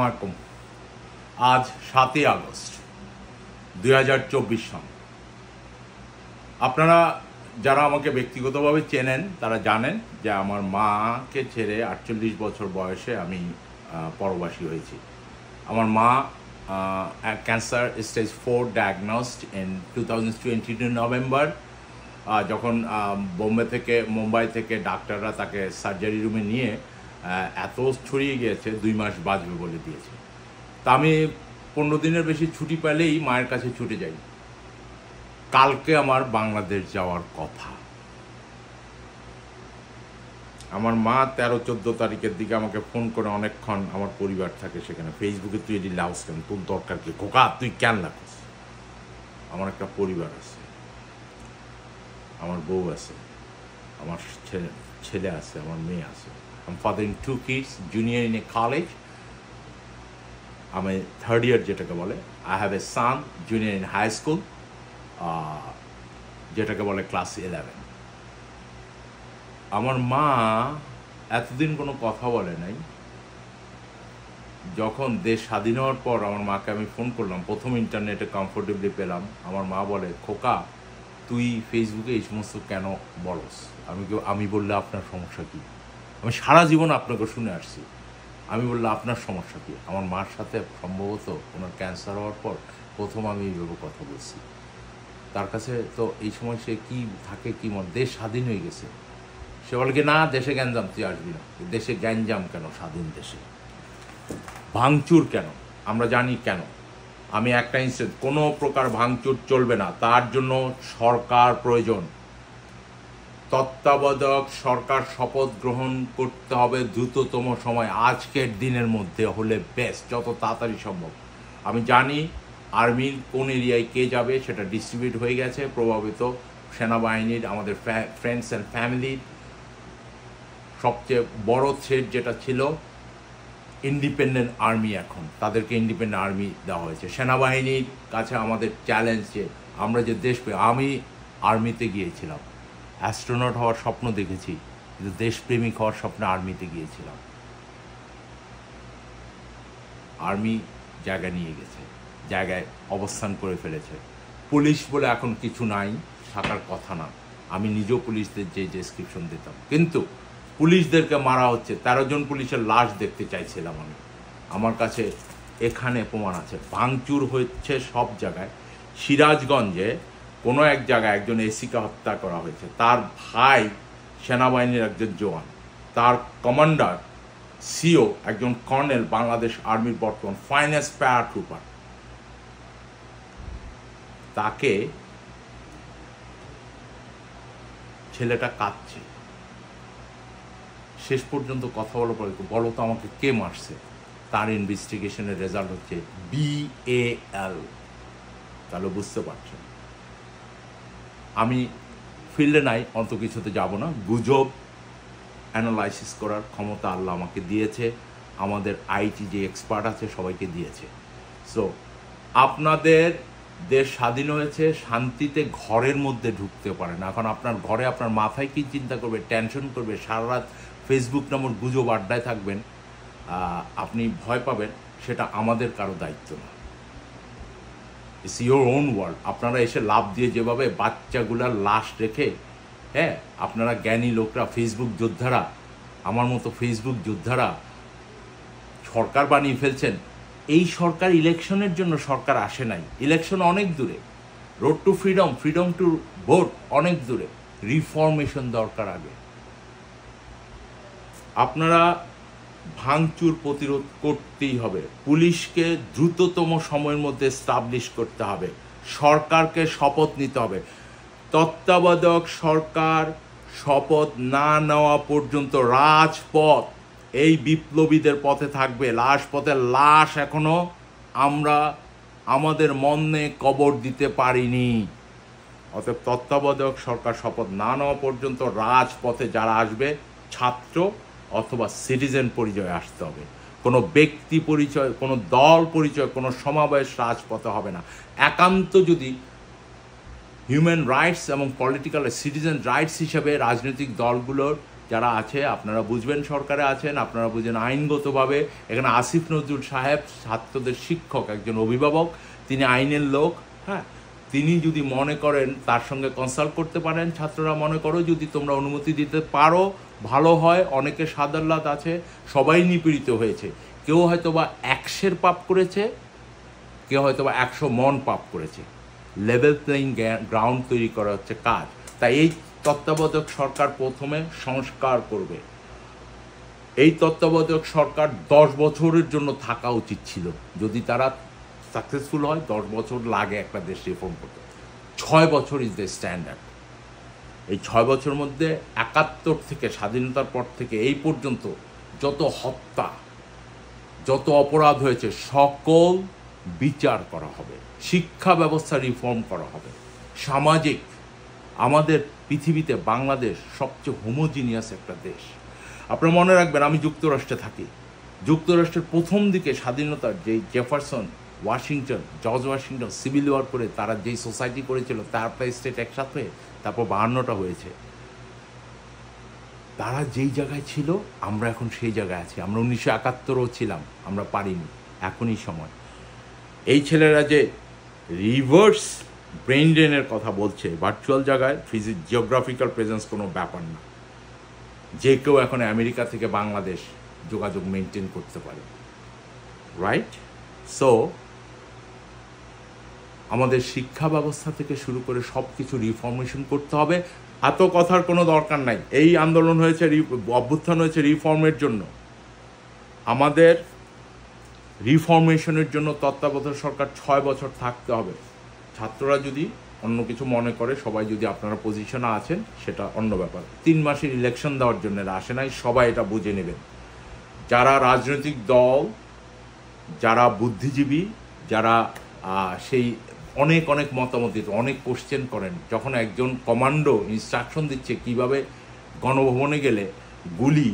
আলাইকুম আজ সাতই আগস্ট দুই সন আপনারা যারা আমাকে ব্যক্তিগতভাবে চেনেন তারা জানেন যে আমার মাকে ছেড়ে আটচল্লিশ বছর বয়সে আমি পরবাসী হয়েছি আমার মা cancer stage four diagnosed in two thousand twenty two November যখন বোম্বে থেকে মুম্বাই থেকে ডাক্তাররা তাকে সার্জারি রুমে নিয়ে এত ছড়িয়ে গিয়েছে দুই মাস বাঁচবে বলে দিয়েছে তা আমি পনেরো দিনের বেশি ছুটি পেলেই মায়ের কাছে ছুটে যাই কালকে আমার বাংলাদেশ যাওয়ার কথা আমার মা তেরো চোদ্দ তারিখের দিকে আমাকে ফোন করে অনেকক্ষণ আমার পরিবার থাকে সেখানে ফেসবুকে তুই এটি লাউস কেন তোর দরকার কি খোকা তুই কেন লাখস আমার একটা পরিবার আছে আমার বউ আছে আমার ছেলে আছে আমার মেয়ে আছে I'm fathering two kids, junior in a college. I'm a third year যেটাকে I have a son, junior in high school, school uh, যেটাকে class 11. আমার মা এতদিন কোনো কথা বলে নাই যখন দেশ স্বাধীন হওয়ার পর আমার মাকে আমি ফোন করলাম প্রথম ইন্টারনেটে কমফোর্টেবলি পেলাম আমার মা বলে খোকা তুই ফেসবুকে এই সমস্ত কেন বলস আমি আমি বললে আপনার সমস্যা কী আমি সারা জীবন আপনাকে শুনে আসছি আমি বললাম আপনার সমস্যা কী আমার মার সাথে সম্ভবত ওনার ক্যান্সার হওয়ার পর প্রথম আমি এইভাবে কথা বলছি তার কাছে তো এই সময় সে কী থাকে কী মন দেশ স্বাধীন হয়ে গেছে সে বলে কি না দেশে গ্যাঞ্জাম তুই আসবি না দেশে গ্যাঞ্জাম কেন স্বাধীন দেশে ভাঙচুর কেন আমরা জানি কেন আমি একটা ইনস্টেন্ট কোনো প্রকার ভাঙচুর চলবে না তার জন্য সরকার প্রয়োজন তত্ত্বাবধায়ক সরকার শপথ গ্রহণ করতে হবে দ্রুততম সময় আজকের দিনের মধ্যে হলে বেস্ট যত তাড়াতাড়ি সম্ভব আমি জানি আর্মির কোন এরিয়ায় কে যাবে সেটা ডিস্ট্রিবিউট হয়ে গেছে প্রভাবিত সেনাবাহিনীর আমাদের ফ্রেন্ডস অ্যান্ড ফ্যামিলির সবচেয়ে বড় থ্রেট যেটা ছিল ইন্ডিপেন্ডেন্ট আর্মি এখন তাদেরকে ইন্ডিপেন্ডেন্ট আর্মি দেওয়া হয়েছে সেনাবাহিনীর কাছে আমাদের চ্যালেঞ্জ যে আমরা যে দেশ আমি আর্মিতে গিয়েছিলাম অ্যাস্ট্রোনট হওয়ার স্বপ্ন দেখেছি কিন্তু দেশপ্রেমিক হওয়ার স্বপ্নে আর্মিতে গিয়েছিলাম আর্মি জায়গা নিয়ে গেছে জায়গায় অবস্থান করে ফেলেছে পুলিশ বলে এখন কিছু নাই থাকার কথা না আমি নিজেও পুলিশদের যে ডেসক্রিপশন দিতাম কিন্তু পুলিশদেরকে মারা হচ্ছে তেরো জন পুলিশের লাশ দেখতে চাইছিলাম আমি আমার কাছে এখানে প্রমাণ আছে ভাঙচুর হচ্ছে সব জায়গায় সিরাজগঞ্জে কোনো এক জায়গায় একজন এসিকে হত্যা করা হয়েছে তার ভাই সেনাবাহিনীর একজন জওয়ান তার কমান্ডার সিও একজন কর্নেল বাংলাদেশ আর্মির বর্তমান প্যারা ট্রুপার তাকে ছেলেটা কাঁদছে শেষ পর্যন্ত কথা বলার পরে বলো তো আমাকে কে মারছে তার ইনভেস্টিগেশনের রেজাল্ট হচ্ছে বিএএল তাহলে বুঝতে পারছেন আমি ফিল্ডে নাই অন্ত কিছুতে যাব না গুজব অ্যানালাইসিস করার ক্ষমতা আল্লাহ আমাকে দিয়েছে আমাদের আইটি যে এক্সপার্ট আছে সবাইকে দিয়েছে সো আপনাদের দেশ স্বাধীন হয়েছে শান্তিতে ঘরের মধ্যে ঢুকতে পারে না এখন আপনার ঘরে আপনার মাথায় কী চিন্তা করবে টেনশন করবে সারা রাত ফেসবুক নামক গুজব আড্ডায় থাকবেন আপনি ভয় পাবেন সেটা আমাদের কারো দায়িত্ব না ইটস ইউর ওন ওয়ার্ল্ড আপনারা এসে লাভ দিয়ে যেভাবে বাচ্চাগুলার লাশ রেখে হ্যাঁ আপনারা জ্ঞানী লোকরা ফেসবুক যোদ্ধারা আমার মতো ফেসবুক যোদ্ধারা সরকার বানিয়ে ফেলছেন এই সরকার ইলেকশনের জন্য সরকার আসে নাই ইলেকশন অনেক দূরে road to freedom freedom to vote অনেক দূরে রিফর্মেশন দরকার আগে আপনারা ভাঙচুর প্রতিরোধ করতেই হবে পুলিশকে দ্রুততম সময়ের মধ্যে স্টাবলিশ করতে হবে সরকারকে শপথ নিতে হবে তত্ত্বাবধায়ক সরকার শপথ না নেওয়া পর্যন্ত রাজপথ এই বিপ্লবীদের পথে থাকবে লাশ পথে লাশ এখনও আমরা আমাদের মনে কবর দিতে পারিনি অতএব তত্ত্বাবধায়ক সরকার শপথ না নেওয়া পর্যন্ত রাজপথে যারা আসবে ছাত্র অথবা সিটিজেন পরিচয় আসতে হবে কোনো ব্যক্তি পরিচয় কোনো দল পরিচয় কোনো সমাবেশ রাজপথে হবে না একান্ত যদি হিউম্যান রাইটস এবং পলিটিক্যাল সিটিজেন রাইটস হিসেবে রাজনৈতিক দলগুলোর যারা আছে আপনারা বুঝবেন সরকারে আছেন আপনারা বুঝেন আইনগতভাবে এখানে আসিফ নজরুল সাহেব ছাত্রদের শিক্ষক একজন অভিভাবক তিনি আইনের লোক হ্যাঁ তিনি যদি মনে করেন তার সঙ্গে কনসাল্ট করতে পারেন ছাত্ররা মনে করো যদি তোমরা অনুমতি দিতে পারো ভালো হয় অনেকে সাদাল্লাত আছে সবাই নিপীড়িত হয়েছে কেউ হয়তো বা একশের পাপ করেছে কেউ হয়তো বা একশো মন পাপ করেছে লেভেল প্লেইং গ্রাউন্ড তৈরি করা হচ্ছে কাজ তাই এই তত্ত্বাবধায়ক সরকার প্রথমে সংস্কার করবে এই তত্ত্বাবধায়ক সরকার দশ বছরের জন্য থাকা উচিত ছিল যদি তারা সাকসেসফুল হয় দশ বছর লাগে একটা দেশ রিফর্ম করতে ছয় বছর ইজ দ্য স্ট্যান্ডার্ড এই ছয় বছর মধ্যে একাত্তর থেকে স্বাধীনতার পর থেকে এই পর্যন্ত যত হত্যা যত অপরাধ হয়েছে সকল বিচার করা হবে শিক্ষা ব্যবস্থা রিফর্ম করা হবে সামাজিক আমাদের পৃথিবীতে বাংলাদেশ সবচেয়ে হোমোজিনিয়াস একটা দেশ আপনারা মনে রাখবেন আমি যুক্তরাষ্ট্রে থাকি যুক্তরাষ্ট্রের প্রথম দিকে স্বাধীনতার যেই Jefferson Washington George Washington civil war করে তারা যেই সোসাইটি করেছিল তার প্রায় স্টেট একসাথে তারপর বাহান্নটা হয়েছে তারা যেই জায়গায় ছিল আমরা এখন সেই জায়গায় আছি আমরা উনিশশো একাত্তরও ছিলাম আমরা পারিনি এখনই সময় এই ছেলেরা যে রিভার্স ব্রেন ড্রেনের কথা বলছে ভার্চুয়াল জায়গায় ফিজিক জিওগ্রাফিক্যাল প্রেজেন্স কোনো ব্যাপার না যে কেউ এখন আমেরিকা থেকে বাংলাদেশ যোগাযোগ মেনটেন করতে পারে রাইট সো আমাদের শিক্ষা ব্যবস্থা থেকে শুরু করে সব কিছু রিফর্মেশন করতে হবে এত কথার কোনো দরকার নাই এই আন্দোলন হয়েছে অভ্যুত্থান হয়েছে রিফর্মের জন্য আমাদের রিফর্মেশনের জন্য তত্ত্বাবধায়ক সরকার ছয় বছর থাকতে হবে ছাত্ররা যদি অন্য কিছু মনে করে সবাই যদি আপনারা পজিশনে আছেন সেটা অন্য ব্যাপার তিন মাসের ইলেকশন দেওয়ার জন্য আসে নাই সবাই এটা বুঝে নেবেন যারা রাজনৈতিক দল যারা বুদ্ধিজীবী যারা সেই অনেক অনেক মতামত দিত অনেক কোশ্চেন করেন যখন একজন কমান্ডো ইনস্ট্রাকশন দিচ্ছে কিভাবে গণভবনে গেলে গুলি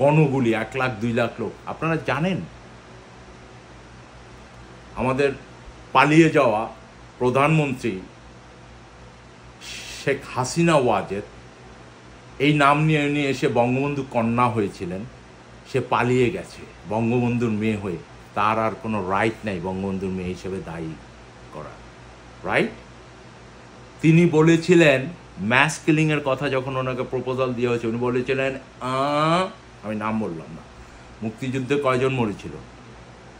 গণগুলি এক লাখ দুই লাখ লোক আপনারা জানেন আমাদের পালিয়ে যাওয়া প্রধানমন্ত্রী শেখ হাসিনা ওয়াজেদ এই নাম নিয়ে নিয়ে এসে বঙ্গবন্ধু কন্যা হয়েছিলেন সে পালিয়ে গেছে বঙ্গবন্ধুর মেয়ে হয়ে তার আর কোনো রাইট নাই বঙ্গবন্ধুর মেয়ে হিসেবে দায়ী করা রাইট তিনি বলেছিলেন ম্যাস কিলিংয়ের কথা যখন ওনাকে প্রপোজাল দেওয়া হয়েছে উনি বলেছিলেন আমি নাম বললাম না মুক্তিযুদ্ধে কয়জন মরেছিল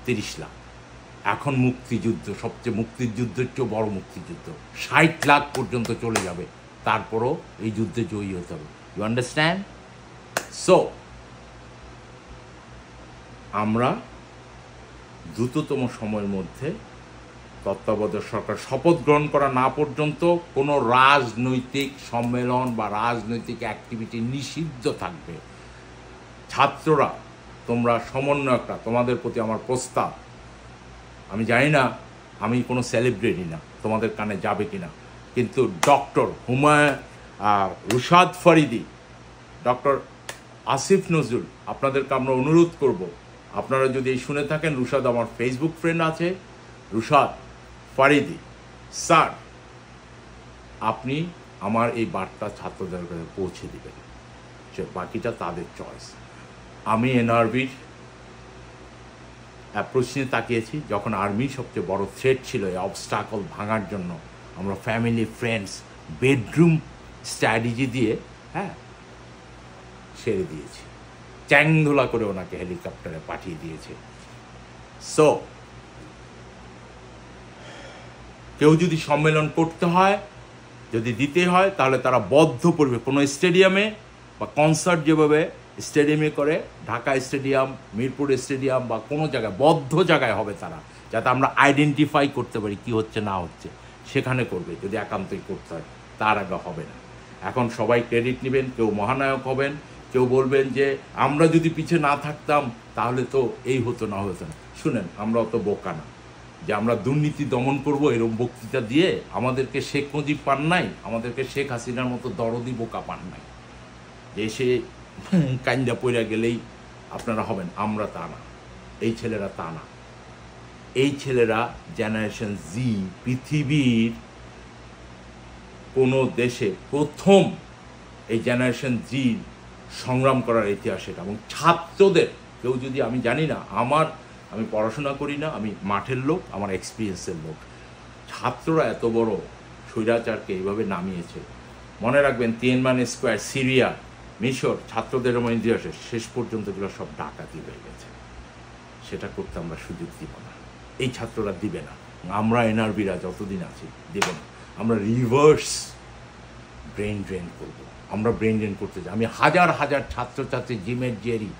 তিরিশ লাখ এখন মুক্তিযুদ্ধ সবচেয়ে মুক্তিযুদ্ধের চেয়েও বড় মুক্তিযুদ্ধ ষাট লাখ পর্যন্ত চলে যাবে তারপরও এই যুদ্ধে জয়ী হতে হবে ইউ আন্ডারস্ট্যান্ড সো আমরা দ্রুততম সময়ের মধ্যে তত্ত্বাবধায়ক সরকার শপথ গ্রহণ করা না পর্যন্ত কোনো রাজনৈতিক সম্মেলন বা রাজনৈতিক অ্যাক্টিভিটি নিষিদ্ধ থাকবে ছাত্ররা তোমরা সমন্বয়করা তোমাদের প্রতি আমার প্রস্তাব আমি জানি না আমি কোনো সেলিব্রিটি না তোমাদের কানে যাবে কি না কিন্তু ডক্টর হুমায় রুশাদ ফরিদি ডক্টর আসিফ নজরুল আপনাদেরকে আমরা অনুরোধ করব আপনারা যদি শুনে থাকেন রুশাদ আমার ফেসবুক ফ্রেন্ড আছে রুশাদ ফারিদি স্যার আপনি আমার এই বার্তা ছাত্রদের কাছে পৌঁছে দেবেন সে বাকিটা তাদের চয়েস আমি এনআরবির অ্যাপ্রোচ নিয়ে তাকিয়েছি যখন আর্মি সবচেয়ে বড় থ্রেট ছিল এই অবস্টাকল ভাঙার জন্য আমরা ফ্যামিলি ফ্রেন্ডস বেডরুম স্ট্র্যাটেজি দিয়ে হ্যাঁ ছেড়ে দিয়েছি চ্যাংধুলা করে ওনাকে হেলিকপ্টারে পাঠিয়ে দিয়েছে সো কেউ যদি সম্মেলন করতে হয় যদি দিতে হয় তাহলে তারা বদ্ধ পড়বে কোনো স্টেডিয়ামে বা কনসার্ট যেভাবে স্টেডিয়ামে করে ঢাকা স্টেডিয়াম মিরপুর স্টেডিয়াম বা কোনো জায়গায় বদ্ধ জায়গায় হবে তারা যাতে আমরা আইডেন্টিফাই করতে পারি কি হচ্ছে না হচ্ছে সেখানে করবে যদি একান্তই করতে হয় তার আগে হবে না এখন সবাই ক্রেডিট নেবেন কেউ মহানায়ক হবেন কেউ বলবেন যে আমরা যদি পিছিয়ে না থাকতাম তাহলে তো এই হতো না হতো না শুনেন আমরা অত বোকা না যে আমরা দুর্নীতি দমন করব এরম বক্তৃতা দিয়ে আমাদেরকে শেখ মুজিব পান নাই আমাদেরকে শেখ হাসিনার মতো দরদি বোকা পান নাই যে সে কান্দা পইরা গেলেই আপনারা হবেন আমরা তা না এই ছেলেরা তা না এই ছেলেরা জেনারেশন জি পৃথিবীর কোনো দেশে প্রথম এই জেনারেশন জি সংগ্রাম করার ইতিহাস এটা এবং ছাত্রদের কেউ যদি আমি জানি না আমার আমি পড়াশোনা করি না আমি মাঠের লোক আমার এক্সপিরিয়েন্সের লোক ছাত্ররা এত বড় স্বৈরাচারকে এইভাবে নামিয়েছে মনে রাখবেন তিয়েনমান স্কোয়ার সিরিয়া মিশর ছাত্রদের ইতিহাসে শেষ পর্যন্ত সব ডাকাতি হয়ে গেছে সেটা করতে আমরা সুযোগ দিব না এই ছাত্ররা দিবে না আমরা এনআরবিরা যতদিন আছি দেব না আমরা রিভার্স ব্রেন ড্রেন করব আমরা ব্রেন ড্রেন করতে চাই আমি হাজার হাজার ছাত্রছাত্রী জিমের জেরি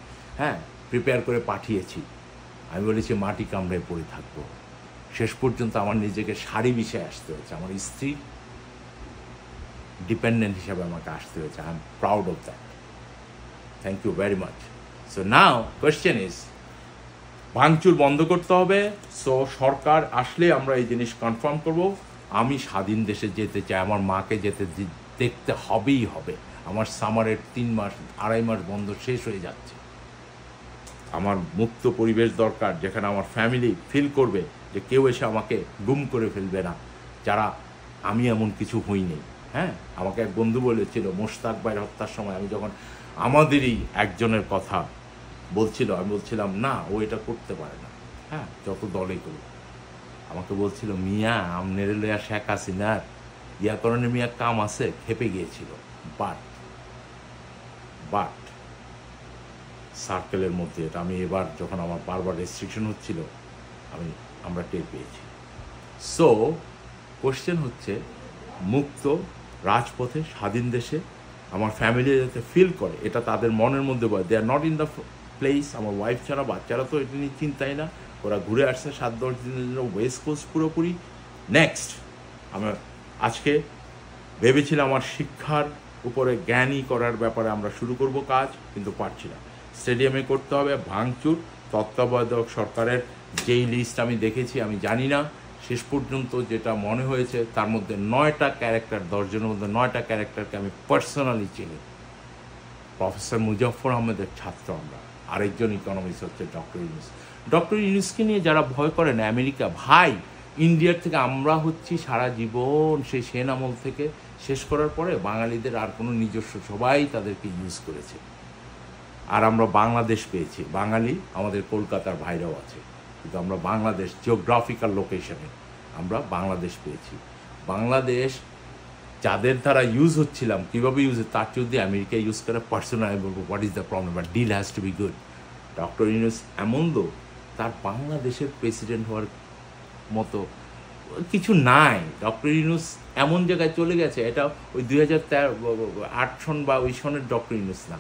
হ্যাঁ প্রিপেয়ার করে পাঠিয়েছি আমি বলেছি মাটি কামড়ায় পড়ে থাকব শেষ পর্যন্ত আমার নিজেকে শাড়ি বিষয়ে আসতে হয়েছে আমার স্ত্রী ডিপেন্ডেন্ট হিসাবে আমাকে আসতে হয়েছে I am proud of that thank you very much so now question is ভাঙচুর বন্ধ করতে হবে সো সরকার আসলে আমরা এই জিনিস কনফার্ম করব আমি স্বাধীন দেশে যেতে চাই আমার মাকে যেতে দেখতে হবেই হবে আমার সামারের তিন মাস আড়াই মাস বন্ধ শেষ হয়ে যাচ্ছে আমার মুক্ত পরিবেশ দরকার যেখানে আমার ফ্যামিলি ফিল করবে যে কেউ এসে আমাকে গুম করে ফেলবে না যারা আমি এমন কিছু হইনি হ্যাঁ আমাকে এক বন্ধু বলেছিল মোশতাক ভাইয়ের হত্যার সময় আমি যখন আমাদেরই একজনের কথা বলছিল আমি বলছিলাম না ও এটা করতে পারে না হ্যাঁ যত দলেই করুক আমাকে বলছিল মিয়া আমনের লয়া শেখ ইয়া ইয়াকরণে মিয়া কাম আছে খেপে গিয়েছিল বাট বাট সার্কেলের মধ্যে এটা আমি এবার যখন আমার বারবার রেস্ট্রিকশন হচ্ছিল আমি আমরা টের পেয়েছি সো কোশ্চেন হচ্ছে মুক্ত রাজপথে স্বাধীন দেশে আমার ফ্যামিলি যাতে ফিল করে এটা তাদের মনের মধ্যে বলে they are not in the place আমার ওয়াইফ ছাড়া বাচ্চারা তো এটা নিয়ে চিন্তাই না ওরা ঘুরে আসছে সাত দশ দিনের জন্য ওয়েস্ট কোস্ট পুরোপুরি নেক্সট আমরা আজকে ভেবেছিলাম আমার শিক্ষার উপরে জ্ঞানী করার ব্যাপারে আমরা শুরু করব কাজ কিন্তু পারছি না স্টেডিয়ামে করতে হবে ভাঙচুর তত্ত্বাবধায়ক সরকারের যেই লিস্ট আমি দেখেছি আমি জানি না শেষ পর্যন্ত যেটা মনে হয়েছে তার মধ্যে নয়টা ক্যারেক্টার দশজনের মধ্যে নয়টা ক্যারেক্টারকে আমি পার্সোনালি চিনি প্রফেসর মুজাফর আহমেদের ছাত্র আমরা আরেকজন ইকোনমিক্স হচ্ছে ডক্টর ইউনুস ডক্টর ইউনুসকে নিয়ে যারা ভয় করেন আমেরিকা ভাই ইন্ডিয়ার থেকে আমরা হচ্ছি সারা জীবন সেই সেন আমল থেকে শেষ করার পরে বাঙালিদের আর কোনো নিজস্ব সবাই তাদেরকে ইউজ করেছে আর আমরা বাংলাদেশ পেয়েছি বাঙালি আমাদের কলকাতার ভাইরাও আছে কিন্তু আমরা বাংলাদেশ জিওগ্রাফিক্যাল লোকেশনে আমরা বাংলাদেশ পেয়েছি বাংলাদেশ যাদের দ্বারা ইউজ হচ্ছিলাম কীভাবে ইউজ তার যদি আমেরিকায় ইউজ করে পার্সোনাল বলবো what is the problem but deal has to be good doctor Yunus এমন দো তার বাংলাদেশের প্রেসিডেন্ট হওয়ার মতো কিছু নাই ডক্টর ইউনুস এমন জায়গায় চলে গেছে এটা ওই দুই হাজার তেরো আট সন বা ওই সনের ডক্টর ইউনুস না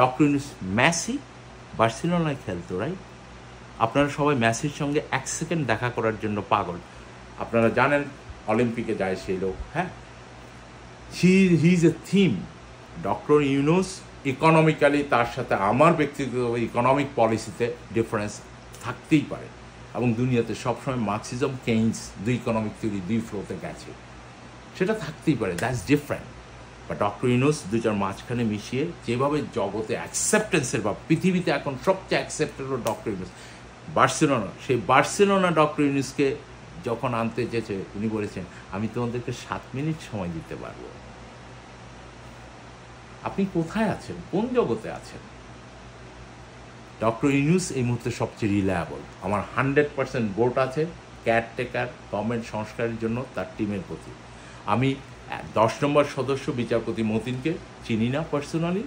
ডক্টর ইউনুস ম্যাসি বার্সেলোনায় খেলতো রাইট আপনারা সবাই ম্যাসির সঙ্গে এক সেকেন্ড দেখা করার জন্য পাগল আপনারা জানেন অলিম্পিকে যায় সেই লোক হ্যাঁ he he is a theme doctor Yunus economically তার সাথে আমার ব্যক্তিগত ইকোনমিক পলিসিতে ডিফারেন্স থাকতেই পারে এবং দুনিয়াতে সবসময় মার্কসিজম কেইন্স দুই ইকোনমিক থিওরি দুই ফ্লোতে গেছে সেটা থাকতেই পারে দ্যাটস ডিফারেন্ট বা ডক্টর ইউনুস দুজন মাঝখানে মিশিয়ে যেভাবে জগতে অ্যাকসেপ্টেন্সের বা পৃথিবীতে এখন সবচেয়ে অ্যাকসেপ্টেড ডক্টর ইউনুস বার্সেলোনা সেই বার্সেলোনা ডক্টর ইউনুসকে যখন আনতে চেয়েছে উনি বলেছেন আমি তোমাদেরকে সাত মিনিট সময় দিতে পারব আপনি কোথায় আছেন কোন জগতে আছেন ডক্টর ইউনুস এই মুহূর্তে সবচেয়ে রিলায়েবল আমার হান্ড্রেড পার্সেন্ট ভোট আছে কেয়ারটেকার গভর্নমেন্ট সংস্কারের জন্য তার টিমের প্রতি আমি দশ নম্বর সদস্য বিচারপতি মতিনকে চিনি না পার্সোনালি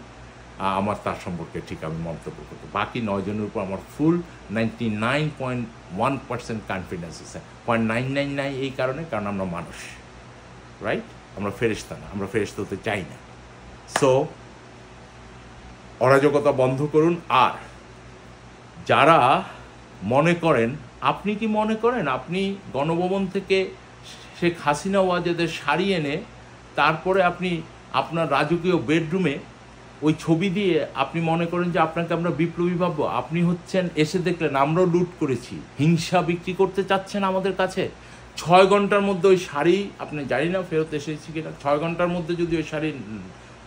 আমার তার সম্পর্কে ঠিক আমি মন্তব্য করতে বাকি নয়জনের উপর আমার full ninety nine point one percent confidence আছে পয়েন্ট নাইন নাইন নাইন এই কারণে কারণ আমরা মানুষ রাইট আমরা ফেরিস্তা না আমরা ফেরিস্তা হতে চাই না সো অরাজকতা বন্ধ করুন আর যারা মনে করেন আপনি কি মনে করেন আপনি গণভবন থেকে শেখ হাসিনা ওয়াজেদের শাড়ি এনে তারপরে আপনি আপনার রাজকীয় বেডরুমে ওই ছবি দিয়ে আপনি মনে করেন যে আপনাকে আমরা বিপ্লবী ভাববো আপনি হচ্ছেন এসে দেখলেন আমরাও লুট করেছি হিংসা বিক্রি করতে চাচ্ছেন আমাদের কাছে ছয় ঘন্টার মধ্যে ওই শাড়ি আপনি জানি না ফেরত এসেছি কিনা ছয় ঘন্টার মধ্যে যদি ওই শাড়ি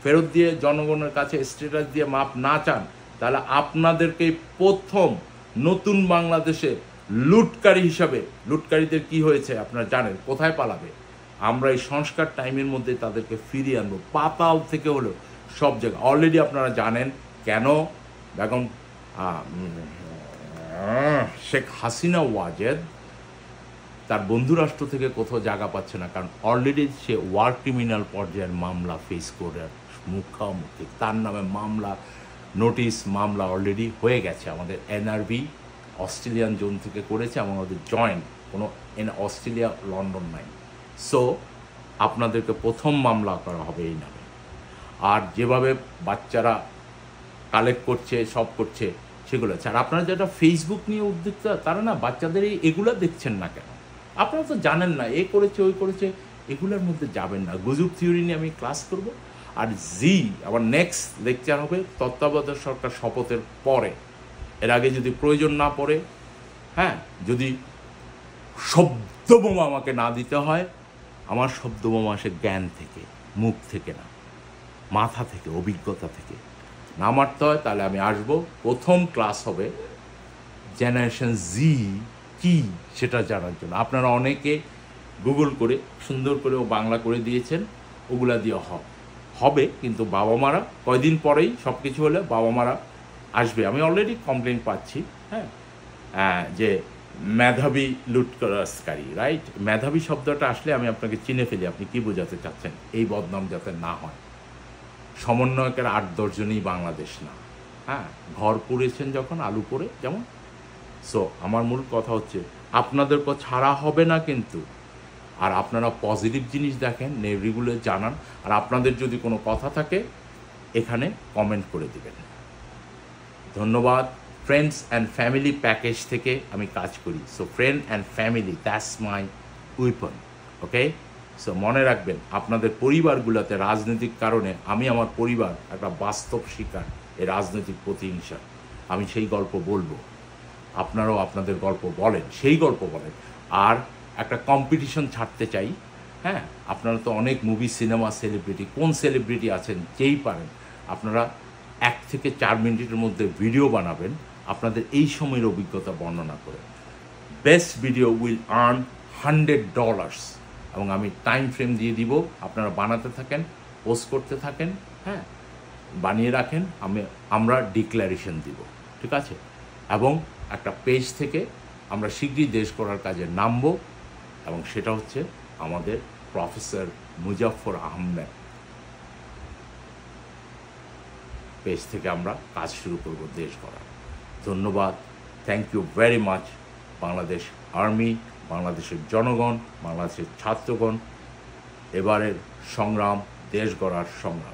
ফেরত দিয়ে জনগণের কাছে স্ট্যাটাস দিয়ে মাপ না চান তাহলে আপনাদেরকে প্রথম নতুন বাংলাদেশে লুটকারী হিসাবে লুটকারীদের কি হয়েছে আপনারা জানেন কোথায় পালাবে আমরা এই সংস্কার টাইমের মধ্যে তাদেরকে ফিরিয়ে আনবো পাতাল থেকে হলেও সব জায়গায় অলরেডি আপনারা জানেন কেন বেগম শেখ হাসিনা ওয়াজেদ তার বন্ধুরাষ্ট্র থেকে কোথাও জায়গা পাচ্ছে না কারণ অলরেডি সে ওয়ার ক্রিমিনাল পর্যায়ের মামলা ফেস করে মুখামুখি তার নামে মামলা নোটিশ মামলা অলরেডি হয়ে গেছে আমাদের এনআরবি অস্ট্রেলিয়ান জোন থেকে করেছে এবং ওদের জয়েন্ট কোনো এন অস্ট্রেলিয়া লন্ডন নাই সো আপনাদেরকে প্রথম মামলা করা হবে এই নামে আর যেভাবে বাচ্চারা কালেক্ট করছে সব করছে সেগুলো আছে আর আপনারা যেটা ফেসবুক নিয়ে উদ্যোক্তা তারা না বাচ্চাদের এই এগুলো দেখছেন না কেন আপনারা তো জানেন না এ করেছে ওই করেছে এগুলোর মধ্যে যাবেন না গুজব থিওরি নিয়ে আমি ক্লাস করব আর জি আবার নেক্সট লেকচার হবে তত্ত্বাবধায়ক সরকার শপথের পরে এর আগে যদি প্রয়োজন না পড়ে হ্যাঁ যদি শব্দবোমা আমাকে না দিতে হয় আমার শব্দবোমা আসে জ্ঞান থেকে মুখ থেকে না মাথা থেকে অভিজ্ঞতা থেকে না মারতে হয় তাহলে আমি আসব প্রথম ক্লাস হবে জেনারেশন জি কি সেটা জানার জন্য আপনারা অনেকে গুগল করে সুন্দর করে ও বাংলা করে দিয়েছেন ওগুলা দিয়ে হবে কিন্তু বাবা মারা কয়দিন পরেই সব কিছু হলে বাবা মারা আসবে আমি অলরেডি কমপ্লেন পাচ্ছি হ্যাঁ যে মেধাবী লুটকরাসকারী রাইট মেধাবী শব্দটা আসলে আমি আপনাকে চিনে ফেলি আপনি কি বোঝাতে চাচ্ছেন এই বদনাম যাতে না হয় সমন্বয়কের আট দশজনই বাংলাদেশ না হ্যাঁ ঘর পড়েছেন যখন আলু পরে যেমন সো আমার মূল কথা হচ্ছে আপনাদের কো ছাড়া হবে না কিন্তু আর আপনারা পজিটিভ জিনিস দেখেন নেভরিগুলো জানান আর আপনাদের যদি কোনো কথা থাকে এখানে কমেন্ট করে দেবেন ধন্যবাদ ফ্রেন্ডস অ্যান্ড ফ্যামিলি প্যাকেজ থেকে আমি কাজ করি so friend and family that's my weapon okay so মনে রাখবেন আপনাদের পরিবারগুলোতে রাজনৈতিক কারণে আমি আমার পরিবার একটা বাস্তব শিকার এই রাজনৈতিক প্রতিহিংসা আমি সেই গল্প বলবো আপনারাও আপনাদের গল্প বলেন সেই গল্প বলেন আর একটা কম্পিটিশন ছাড়তে চাই হ্যাঁ আপনারা তো অনেক মুভি সিনেমা সেলিব্রিটি কোন সেলিব্রিটি আছেন যেই পারেন আপনারা এক থেকে চার মিনিটের মধ্যে ভিডিও বানাবেন আপনাদের এই সময়ের অভিজ্ঞতা বর্ণনা করে best video will earn hundred dollars এবং আমি টাইম ফ্রেম দিয়ে দিব আপনারা বানাতে থাকেন পোস্ট করতে থাকেন হ্যাঁ বানিয়ে রাখেন আমি আমরা ডিক্লারেশন দিব ঠিক আছে এবং একটা পেজ থেকে আমরা শীঘ্রই দেশ করার কাজে নামব এবং সেটা হচ্ছে আমাদের প্রফেসর মুজাফর আহমেদ পেজ থেকে আমরা কাজ শুরু করব দেশ করা ধন্যবাদ thank you very much Bangladesh army বাংলাদেশের জনগণ বাংলাদেশের ছাত্রগণ এবারের সংগ্রাম দেশ গড়ার সংগ্রাম